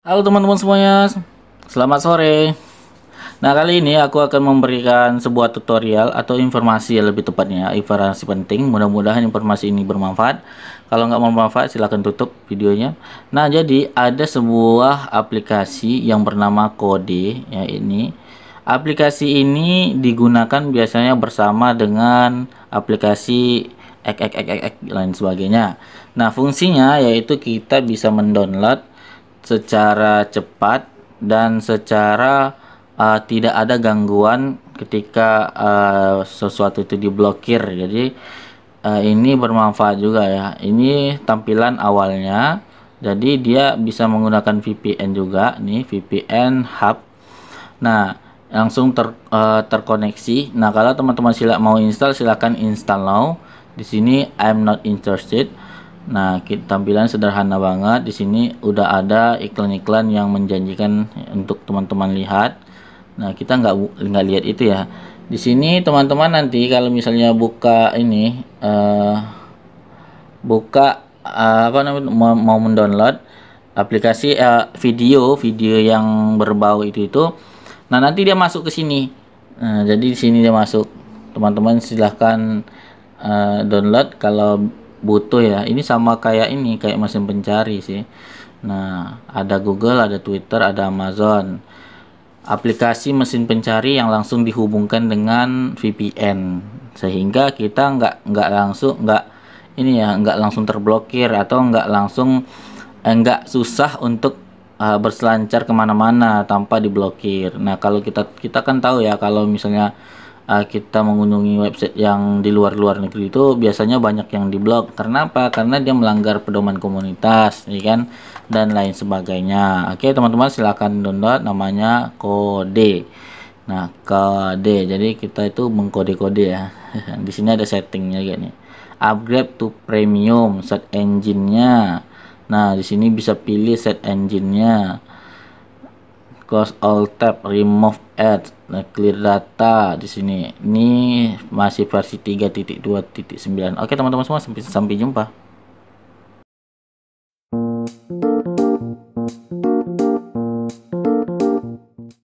Halo teman-teman semuanya, selamat sore. Nah kali ini aku akan memberikan sebuah tutorial atau informasi yang lebih tepatnya informasi penting. Mudah-mudahan informasi ini bermanfaat. Kalau nggak bermanfaat silahkan tutup videonya. Nah jadi ada sebuah aplikasi yang bernama Kode ya ini. Aplikasi ini digunakan biasanya bersama dengan aplikasi ek ek ek ek, lain sebagainya. Nah fungsinya yaitu kita bisa mendownload secara cepat dan secara uh, tidak ada gangguan ketika uh, sesuatu itu diblokir. Jadi uh, ini bermanfaat juga ya. Ini tampilan awalnya. Jadi dia bisa menggunakan VPN juga nih VPN Hub. Nah, langsung ter, uh, terkoneksi. Nah, kalau teman-teman sila mau install silahkan install now. Di sini I'm not interested. Nah, kita, tampilan sederhana banget. Di sini udah ada iklan-iklan yang menjanjikan untuk teman-teman lihat. Nah, kita nggak nggak lihat itu ya. Di sini teman-teman nanti kalau misalnya buka ini uh, buka uh, apa namanya mau, mau mendownload aplikasi uh, video video yang berbau itu itu. Nah, nanti dia masuk ke sini. Nah, jadi di sini dia masuk. Teman-teman silahkan uh, download kalau butuh ya ini sama kayak ini kayak mesin pencari sih nah ada Google ada Twitter ada Amazon aplikasi mesin pencari yang langsung dihubungkan dengan VPN sehingga kita nggak nggak langsung nggak ini ya nggak langsung terblokir atau nggak langsung eh, nggak susah untuk uh, berselancar kemana-mana tanpa diblokir nah kalau kita kita kan tahu ya kalau misalnya uh, kita mengunjungi website yang di luar-luar negeri itu biasanya banyak yang diblok. Karena apa? Karena dia melanggar pedoman komunitas, ya kan? Dan lain sebagainya. Oke, teman-teman silahkan download namanya kode. Nah, kode. Jadi kita itu mengkode-kode ya. di sini ada settingnya kayak nih. Upgrade to premium set engine-nya. Nah, di sini bisa pilih set engine-nya close all tab remove ads nah clear data di sini ini masih versi 3.2.9 oke teman-teman semua sampai, sampai jumpa